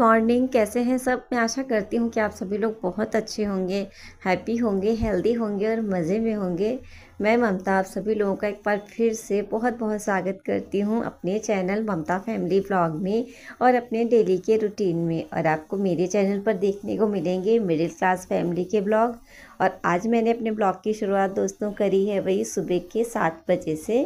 Morning कैसे हैं सब मैं आशा करती हूँ कि आप सभी लोग बहुत अच्छे होंगे हैप्पी होंगे हेल्दी होंगे और मज़े में होंगे मैं ममता आप सभी लोगों का एक बार फिर से बहुत बहुत स्वागत करती हूँ अपने चैनल ममता फैमिली ब्लॉग में और अपने डेली के रूटीन में और आपको मेरे चैनल पर देखने को मिलेंगे मिडिल क्लास फैमिली के ब्लॉग और आज मैंने अपने ब्लॉग की शुरुआत दोस्तों करी है वही सुबह के सात बजे से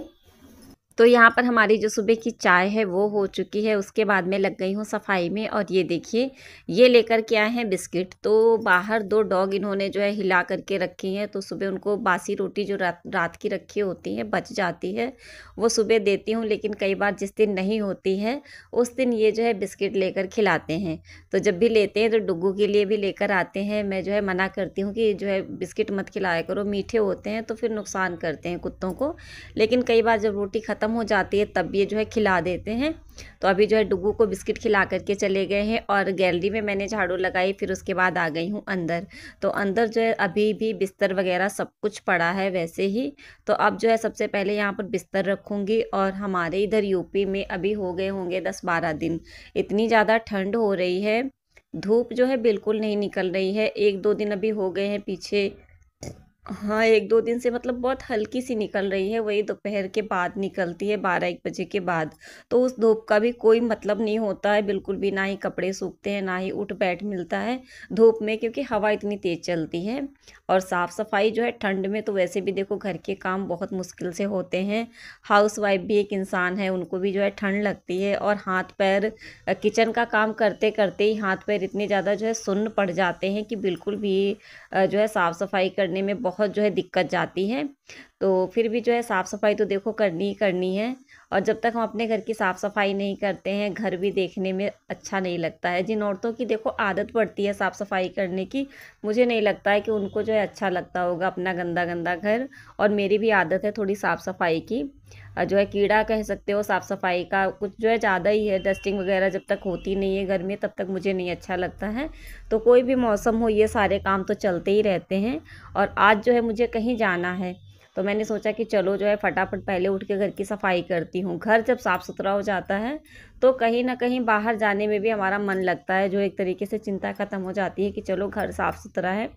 तो यहाँ पर हमारी जो सुबह की चाय है वो हो चुकी है उसके बाद मैं लग गई हूँ सफाई में और ये देखिए ये लेकर के आए हैं बिस्किट तो बाहर दो डॉग इन्होंने जो है हिला करके रखी हैं तो सुबह उनको बासी रोटी जो रात रात की रखी होती है बच जाती है वो सुबह देती हूँ लेकिन कई बार जिस दिन नहीं होती है उस दिन ये जो है बिस्किट लेकर खिलाते हैं तो जब भी लेते हैं तो डुगू के लिए भी लेकर आते हैं मैं जो है मना करती हूँ कि जो है बिस्किट मत खिलाया करो मीठे होते हैं तो फिर नुकसान करते हैं कुत्तों को लेकिन कई बार जब रोटी ख़त्म हो जाती है तब ये जो है खिला देते हैं तो अभी जो है डुगू को बिस्किट खिला करके चले गए हैं और गैलरी में मैंने झाड़ू लगाई फिर उसके बाद आ गई हूँ अंदर तो अंदर जो है अभी भी बिस्तर वगैरह सब कुछ पड़ा है वैसे ही तो अब जो है सबसे पहले यहाँ पर बिस्तर रखूँगी और हमारे इधर यूपी में अभी हो गए होंगे दस बारह दिन इतनी ज़्यादा ठंड हो रही है धूप जो है बिल्कुल नहीं निकल रही है एक दो दिन अभी हो गए हैं पीछे हाँ, एक दो दिन से मतलब बहुत हल्की-सी निकल रही है, वही दोपहर के बाद निकलती है बारह एक बजे के बाद। तो उस धूप का भी कोई मतलब नहीं होता है बिल्कुल भी, ना ही कपड़े सूखते हैं, ना ही उठ-बैठ मिलता है धूप में क्योंकि हवा इतनी तेज़ चलती है। और साफ़-सफ़ाई जो है ठंड में तो वैसे भी देखो घर के काम बहुत मुश्किल से होते हैं, वाइफ भी एक इंसान है, उनको भी जो है ठंड लगती है और हाथ-पैर किचन का काम करते-करते ही हाथ-पैर इतने ज़्यादा जो है सुन्न पड़ जाते हैं कि बिल्कुल भी जो है साफ़-सफ़ाई करने में बहुत बहुत जो है दिक्कत जाती है तो फिर भी जो है साफ़ सफाई तो देखो करनी ही करनी है और जब तक हम अपने घर की साफ़ सफाई नहीं करते हैं घर भी देखने में अच्छा नहीं लगता है जिन औरतों की देखो आदत पड़ती है साफ़ सफाई करने की मुझे नहीं लगता है कि उनको जो है अच्छा लगता होगा अपना गंदा गंदा घर और मेरी भी आदत है थोड़ी साफ़ सफाई की जो है कीड़ा कह सकते हो साफ़ सफाई का कुछ जो है ज़्यादा ही है डस्टिंग वगैरह जब तक होती नहीं है घर में तब तक मुझे नहीं अच्छा लगता है तो कोई भी मौसम हो ये सारे काम तो चलते ही रहते हैं और आज जो है मुझे कहीं जाना है तो मैंने सोचा कि चलो जो है फटाफट पहले उठ के घर की सफाई करती हूँ घर जब साफ़ सुथरा हो जाता है तो कहीं ना कहीं बाहर जाने में भी हमारा मन लगता है जो एक तरीके से चिंता ख़त्म हो जाती है कि चलो घर साफ़ सुथरा है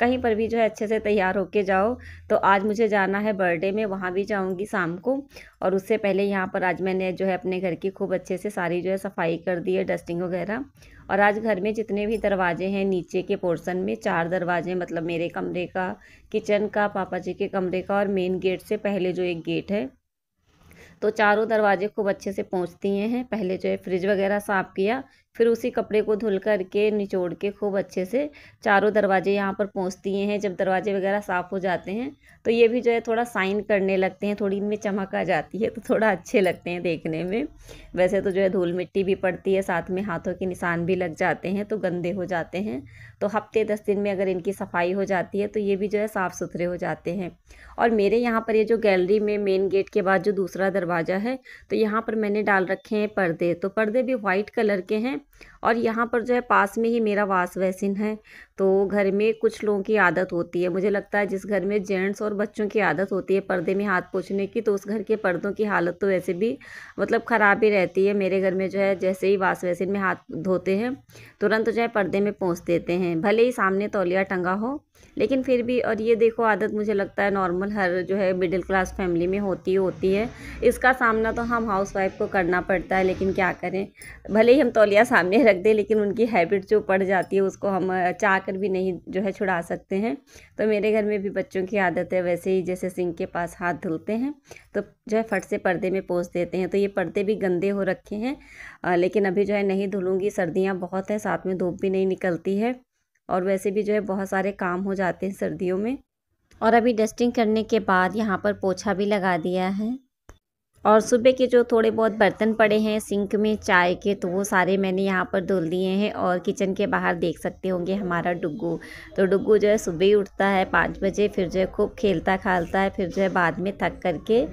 कहीं पर भी जो है अच्छे से तैयार होके जाओ तो आज मुझे जाना है बर्थडे में वहाँ भी जाऊँगी शाम को और उससे पहले यहाँ पर आज मैंने जो है अपने घर की खूब अच्छे से सारी जो है सफाई कर दी है डस्टिंग वगैरह और आज घर में जितने भी दरवाजे हैं नीचे के पोर्शन में चार दरवाजे मतलब मेरे कमरे का किचन का पापा जी के कमरे का और मेन गेट से पहले जो एक गेट है तो चारों दरवाजे खूब अच्छे से पहुँचती हैं पहले जो है फ्रिज वगैरह साफ़ किया फिर उसी कपड़े को धुल कर के निचोड़ के खूब अच्छे से चारों दरवाजे यहाँ पर पहुँच दिए हैं जब दरवाजे वगैरह साफ़ हो जाते हैं तो ये भी जो है थोड़ा साइन करने लगते हैं थोड़ी इनमें चमक आ जाती है तो थोड़ा अच्छे लगते हैं देखने में वैसे तो जो है धूल मिट्टी भी पड़ती है साथ में हाथों के निशान भी लग जाते हैं तो गंदे हो जाते हैं तो हफ्ते दस दिन में अगर इनकी सफाई हो जाती है तो ये भी जो है साफ़ सुथरे हो जाते हैं और मेरे यहाँ पर ये जो गैलरी में मेन गेट के बाद जो दूसरा दरवाज़ा है तो यहाँ पर मैंने डाल रखे हैं पर्दे तो पर्दे भी वाइट कलर के हैं और यहाँ पर जो है पास में ही मेरा वास वैसिन है तो घर में कुछ लोगों की आदत होती है मुझे लगता है जिस घर में जेंट्स और बच्चों की आदत होती है पर्दे में हाथ पोछने की तो उस घर के पर्दों की हालत तो वैसे भी मतलब ख़राब ही रहती है मेरे घर में जो है जैसे ही वास वैसिन में हाथ धोते हैं तुरंत जो है पर्दे में पोंछ देते हैं भले ही सामने तौलिया टंगा हो लेकिन फिर भी और ये देखो आदत मुझे लगता है नॉर्मल हर जो है मिडिल क्लास फैमिली में होती होती है इसका सामना तो हम हाउस वाइफ को करना पड़ता है लेकिन क्या करें भले ही हम तौलिया सामने रख दें लेकिन उनकी हैबिट जो पड़ जाती है उसको हम चाह कर भी नहीं जो है छुड़ा सकते हैं तो मेरे घर में भी बच्चों की आदत है वैसे ही जैसे सिंह के पास हाथ धुलते हैं तो जो है फट से पर्दे में पोस देते हैं तो ये पर्दे भी गंदे हो रखे हैं लेकिन अभी जो है नहीं धुलूँगी सर्दियाँ बहुत हैं साथ में धूप भी नहीं निकलती है और वैसे भी जो है बहुत सारे काम हो जाते हैं सर्दियों में और अभी डस्टिंग करने के बाद यहाँ पर पोछा भी लगा दिया है और सुबह के जो थोड़े बहुत बर्तन पड़े हैं सिंक में चाय के तो वो सारे मैंने यहाँ पर धुल दिए हैं और किचन के बाहर देख सकते होंगे हमारा डुग्गू तो डुग्गू जो है सुबह ही उठता है पाँच बजे फिर जो है खूब खेलता खालता है फिर जो है बाद में थक करके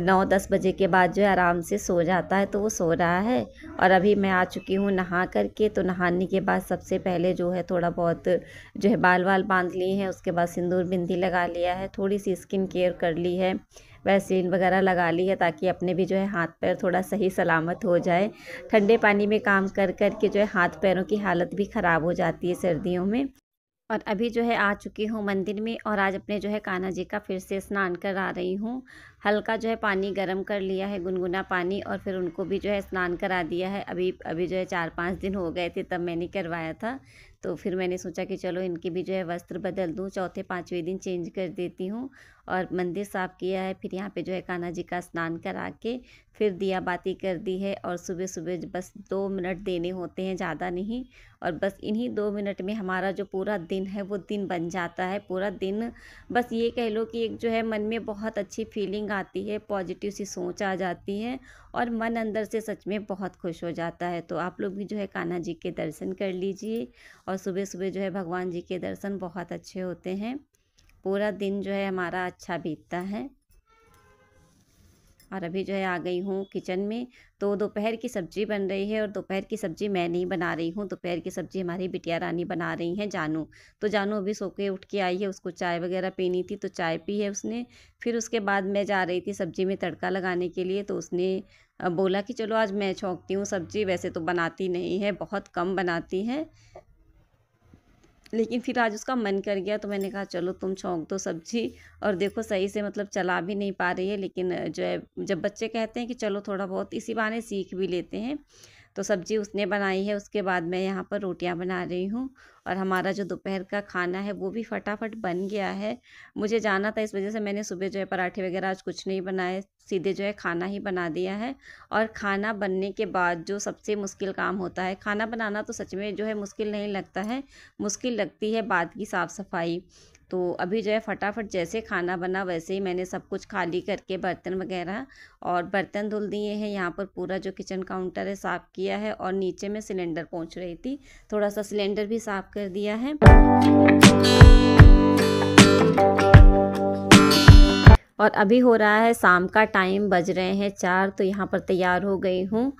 नौ दस बजे के बाद जो है आराम से सो जाता है तो वो सो रहा है और अभी मैं आ चुकी हूँ नहा करके तो नहाने के बाद सबसे पहले जो है थोड़ा बहुत जो है बाल वाल बांध लिए हैं उसके बाद सिंदूर बिंदी लगा लिया है थोड़ी सी स्किन केयर कर ली है वैसलिन वगैरह लगा ली है ताकि अपने भी जो है हाथ पैर थोड़ा सही सलामत हो जाए ठंडे पानी में काम कर कर के जो है हाथ पैरों की हालत भी ख़राब हो जाती है सर्दियों में और अभी जो है आ चुकी हूँ मंदिर में और आज अपने जो है कान्हा जी का फिर से स्नान कर आ रही हूँ हल्का जो है पानी गर्म कर लिया है गुनगुना पानी और फिर उनको भी जो है स्नान करा दिया है अभी अभी जो है चार पाँच दिन हो गए थे तब मैंने करवाया था तो फिर मैंने सोचा कि चलो इनके भी जो है वस्त्र बदल दूँ चौथे पाँचवें दिन चेंज कर देती हूँ और मंदिर साफ़ किया है फिर यहाँ पे जो है कान्हा जी का स्नान करा के फिर दिया बाती कर दी है और सुबह सुबह बस दो मिनट देने होते हैं ज़्यादा नहीं और बस इन्हीं दो मिनट में हमारा जो पूरा दिन है वो दिन बन जाता है पूरा दिन बस ये कह लो कि एक जो है मन में बहुत अच्छी फीलिंग आती है पॉजिटिव सी सोच आ जाती है और मन अंदर से सच में बहुत खुश हो जाता है तो आप लोग भी जो है कान्हा जी के दर्शन कर लीजिए और सुबह सुबह जो है भगवान जी के दर्शन बहुत अच्छे होते हैं पूरा दिन जो है हमारा अच्छा बीतता है और अभी जो है आ गई हूँ किचन में तो दोपहर की सब्ज़ी बन रही है और दोपहर की सब्ज़ी मैं नहीं बना रही हूँ दोपहर की सब्ज़ी हमारी बिटिया रानी बना रही हैं जानू तो जानू अभी सोके उठ के आई है उसको चाय वगैरह पीनी थी तो चाय पी है उसने फिर उसके बाद मैं जा रही थी सब्ज़ी में तड़का लगाने के लिए तो उसने बोला कि चलो आज मैं छोंकती हूँ सब्ज़ी वैसे तो बनाती नहीं है बहुत कम बनाती है लेकिन फिर आज उसका मन कर गया तो मैंने कहा चलो तुम छोंक दो सब्जी और देखो सही से मतलब चला भी नहीं पा रही है लेकिन जो है जब बच्चे कहते हैं कि चलो थोड़ा बहुत इसी बहाने सीख भी लेते हैं तो सब्ज़ी उसने बनाई है उसके बाद मैं यहाँ पर रोटियाँ बना रही हूँ और हमारा जो दोपहर का खाना है वो भी फटाफट बन गया है मुझे जाना था इस वजह से मैंने सुबह जो है पराठे वगैरह आज कुछ नहीं बनाए सीधे जो है खाना ही बना दिया है और खाना बनने के बाद जो सबसे मुश्किल काम होता है खाना बनाना तो सच में जो है मुश्किल नहीं लगता है मुश्किल लगती है बाद की साफ़ सफाई तो अभी जो है फटाफट जैसे खाना बना वैसे ही मैंने सब कुछ खाली करके बर्तन वगैरह और बर्तन धुल दिए हैं यहाँ पर पूरा जो किचन काउंटर है साफ़ किया है और नीचे में सिलेंडर पहुँच रही थी थोड़ा सा सिलेंडर भी साफ़ कर दिया है और अभी हो रहा है शाम का टाइम बज रहे हैं चार तो यहाँ पर तैयार हो गई हूँ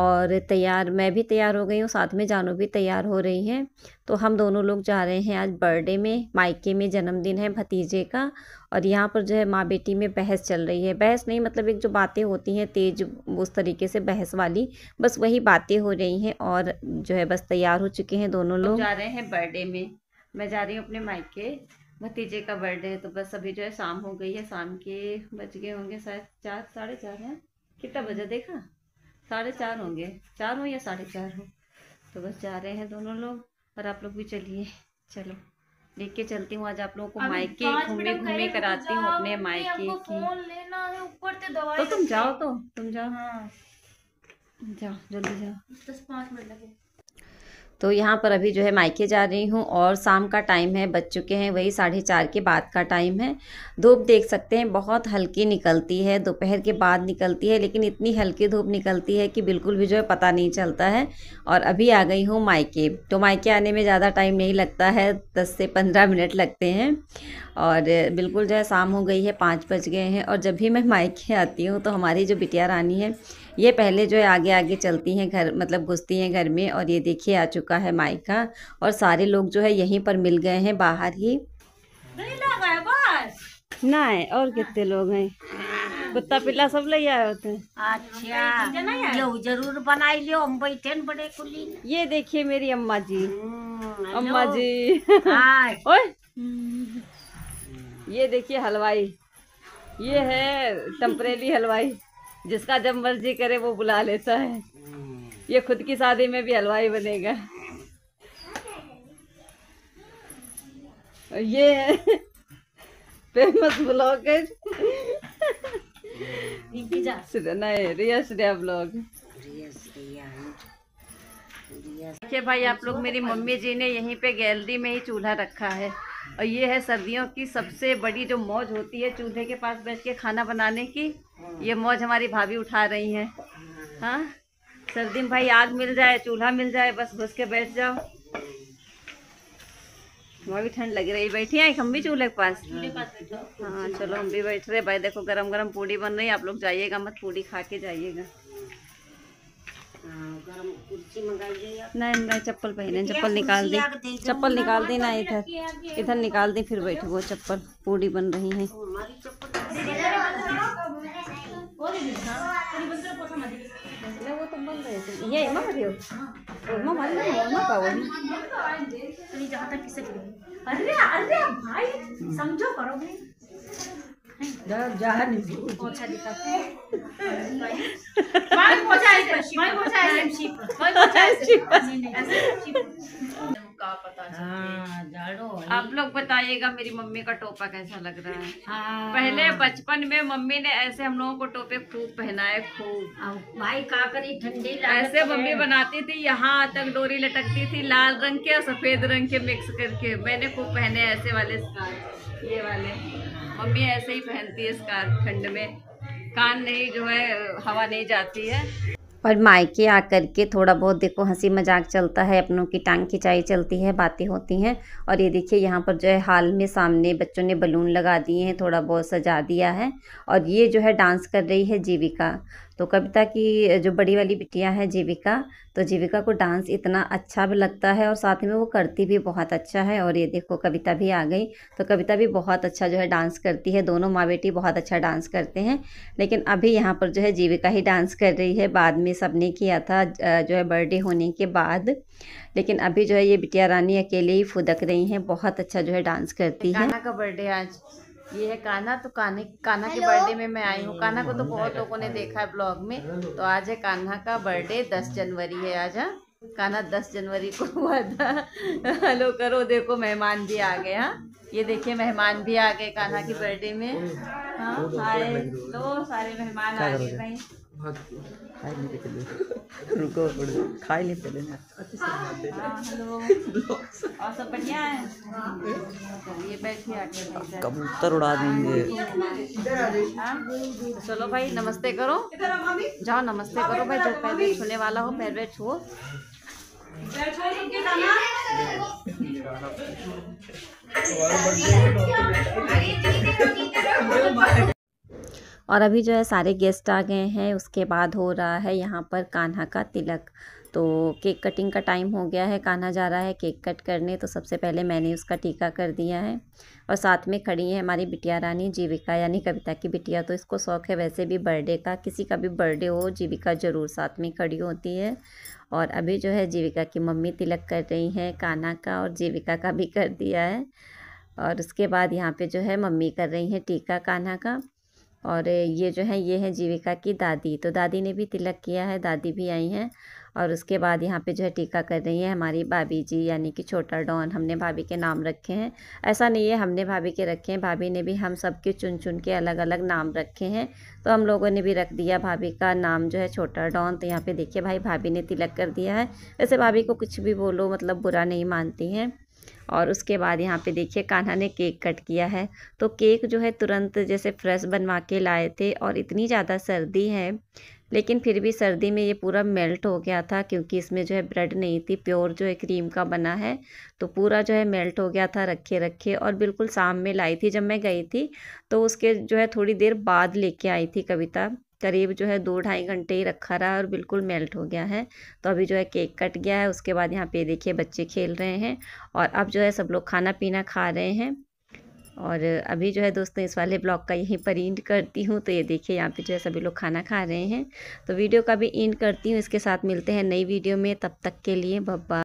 और तैयार मैं भी तैयार हो गई हूँ साथ में जानू भी तैयार हो रही हैं तो हम दोनों लोग जा रहे हैं आज बर्थडे में मायके में जन्मदिन है भतीजे का और यहाँ पर जो है माँ बेटी में बहस चल रही है बहस नहीं मतलब एक जो बातें होती हैं तेज उस तरीके से बहस वाली बस वही बातें हो रही हैं और जो है बस तैयार हो चुके हैं दोनों लोग जा रहे हैं बर्थडे में मैं जा रही हूँ अपने मायके भतीजे का बर्थडे है तो बस अभी जो है शाम हो गई है शाम के बज गए होंगे शायद चार साढ़े चार हैं कितना बजा देखा साढ़े चार होंगे चार हो या साढ़े चार हो तो बस जा रहे हैं दोनों लोग और आप लोग भी चलिए चलो देख के चलती हूँ आज आप लोगों को मायके घूमे घूमे कराती हूँ अपने मायके की ऊपर तो तुम जाओ तो तुम जाओ हाँ जाओ जल्दी जाओ दस पाँच मिनट लगे तो यहाँ पर अभी जो है मायके जा रही हूँ और शाम का टाइम है बज चुके हैं वही साढ़े चार के बाद का टाइम है धूप देख सकते हैं बहुत हल्की निकलती है दोपहर के बाद निकलती है लेकिन इतनी हल्की धूप निकलती है कि बिल्कुल भी जो है पता नहीं चलता है और अभी आ गई हूँ मायके तो मायके आने में ज़्यादा टाइम नहीं लगता है दस से पंद्रह मिनट लगते हैं और बिल्कुल जो है शाम हो गई है पाँच बज गए हैं और जब भी मैं मायके आती हूँ तो हमारी जो बिटिया रानी है ये पहले जो है आगे आगे चलती हैं घर मतलब घुसती हैं घर में और ये देखिए आ चुका है मायका और सारे लोग जो है यहीं पर मिल गए हैं बाहर ही ना है और कितने लोग हैं कुत्ता पिल्ला सब ले आए होते हैं अच्छा लो जरूर बनाई लियो हम बैठे बड़े कुली ये देखिए मेरी अम्मा जी हम्म, अम्मा जी हाँ। ओए हम्म। ये देखिए हलवाई ये है टम्परेली हलवाई जिसका जब मर्जी करे वो बुला लेता है ये खुद की शादी में भी हलवाई बनेगा ये है फेमस ब्लॉगर है रिया ब्लॉग भाई आप लोग मेरी मम्मी जी ने यहीं पे गैलरी में ही चूल्हा रखा है और ये है सर्दियों की सबसे बड़ी जो मौज होती है चूल्हे के पास बैठ के खाना बनाने की हाँ। ये मौज हमारी भाभी उठा रही हैं हाँ सर्दी में भाई आग मिल जाए चूल्हा मिल जाए बस घुस के बैठ जाओ वहाँ भी ठंड लग रही बैठी हैं हम भी चूल्हे के पास हाँ चलो हम भी बैठ रहे भाई देखो गरम गरम पूड़ी बन रही है आप लोग जाइएगा मत पूड़ी खा के जाइएगा नहीं नहीं चप्पल पहने चप्पल निकाल दी चप्पल निकाल दी ना इधर इधर निकाल दी फिर बैठे वो चप्पल पूरी बन रही है तो तो ये अरे अरे भाई समझो करो भाई हाँ, आप लोग बताइएगा मेरी मम्मी का टोपा कैसा लग रहा है हाँ। पहले बचपन में मम्मी ने ऐसे हम लोगों को टोपे खूब पहनाए खूब भाई का करी ठंडी ऐसे मम्मी बनाती थी यहाँ तक डोरी लटकती थी लाल रंग के और सफेद रंग के मिक्स करके मैंने खूब पहने ऐसे वाले ये वाले मम्मी ऐसे ही पहनती है स्कार्फ ठंड में कान नहीं जो है हवा नहीं जाती है और मायके आकर के थोड़ा बहुत देखो हंसी मजाक चलता है अपनों की टांग खिंचाई चलती है बातें होती हैं और ये देखिए यहाँ पर जो है हाल में सामने बच्चों ने बलून लगा दिए हैं थोड़ा बहुत सजा दिया है और ये जो है डांस कर रही है जीविका तो कविता की जो बड़ी वाली बिटिया है जीविका तो जीविका को डांस इतना अच्छा भी लगता है और साथ में वो करती भी बहुत अच्छा है और ये देखो कविता भी आ गई तो कविता भी बहुत अच्छा जो है डांस करती है दोनों माँ बेटी बहुत अच्छा डांस करते हैं लेकिन अभी यहाँ पर जो है जीविका ही डांस कर रही है बाद में सबने किया था जो है बर्थडे होने के बाद लेकिन अभी जो है ये बिटिया रानी अकेले ही फुदक रही हैं बहुत अच्छा जो है डांस करती है का बर्थडे आज ये है काना तो काने काना के बर्थडे में मैं आई हूँ काना को तो हम्म, बहुत हम्म, लोगों ने हम्म। देखा है ब्लॉग में तो आज है कान्हा का बर्थडे दस जनवरी है आज हाँ काना दस जनवरी को हुआ था हेलो करो देखो मेहमान भी आ गए हाँ ये देखिए मेहमान भी आ गए कान्हा के बर्थडे में हाँ हाय दो सारे मेहमान आ गए भाई खाए नहीं पहले रुको थोड़ी खाए नहीं पहले ना हाँ, हाँ। और सब बढ़िया है ये आके कबूतर उड़ा देंगे हाँ? चलो भाई नमस्ते करो जाओ नमस्ते करो भाई जब पैरवेज छूने वाला हो पैरवेज हो बैठो और अभी जो है सारे गेस्ट आ गए हैं उसके बाद हो रहा है यहाँ पर कान्हा का तिलक तो केक कटिंग का टाइम हो गया है कान्हा जा रहा है केक कट करने तो सबसे पहले मैंने उसका टीका कर दिया है और साथ में खड़ी है हमारी बिटिया रानी जीविका यानी कविता की बिटिया तो इसको शौक़ है वैसे भी बर्थडे का किसी का भी बर्थडे हो जीविका ज़रूर साथ में खड़ी होती है और अभी जो है जीविका की मम्मी तिलक कर रही हैं कान्हा का और जीविका का भी कर दिया है और उसके बाद यहाँ पे जो है मम्मी कर रही हैं टीका कान्हा का और ये जो है ये है जीविका की दादी तो दादी ने भी तिलक किया है दादी भी आई हैं और उसके बाद यहाँ पे जो है टीका कर रही है हमारी भाभी जी यानी कि छोटा डॉन हमने भाभी के नाम रखे हैं ऐसा नहीं है हमने भाभी के रखे हैं भाभी ने भी हम सबके चुन चुन के अलग अलग नाम रखे हैं तो हम लोगों ने भी रख दिया भाभी का नाम जो है छोटा डॉन तो यहाँ पे देखिए भाई भाभी ने तिलक कर दिया है वैसे भाभी को कुछ भी बोलो मतलब बुरा नहीं मानती हैं और उसके बाद यहाँ पे देखिए कान्हा ने केक कट किया है तो केक जो है तुरंत जैसे फ्रेश बनवा के लाए थे और इतनी ज़्यादा सर्दी है लेकिन फिर भी सर्दी में ये पूरा मेल्ट हो गया था क्योंकि इसमें जो है ब्रेड नहीं थी प्योर जो है क्रीम का बना है तो पूरा जो है मेल्ट हो गया था रखे रखे और बिल्कुल शाम में लाई थी जब मैं गई थी तो उसके जो है थोड़ी देर बाद लेके आई थी कविता करीब जो है दो ढाई घंटे ही रखा रहा और बिल्कुल मेल्ट हो गया है तो अभी जो है केक कट गया है उसके बाद यहाँ पे देखिए बच्चे खेल रहे हैं और अब जो है सब लोग खाना पीना खा रहे हैं और अभी जो है दोस्तों इस वाले ब्लॉग का यहीं पर इंड करती हूँ तो ये देखिए यहाँ पे जो है सभी लोग खाना खा रहे हैं तो वीडियो का भी इंड करती हूँ इसके साथ मिलते हैं नई वीडियो में तब तक के लिए बब्बा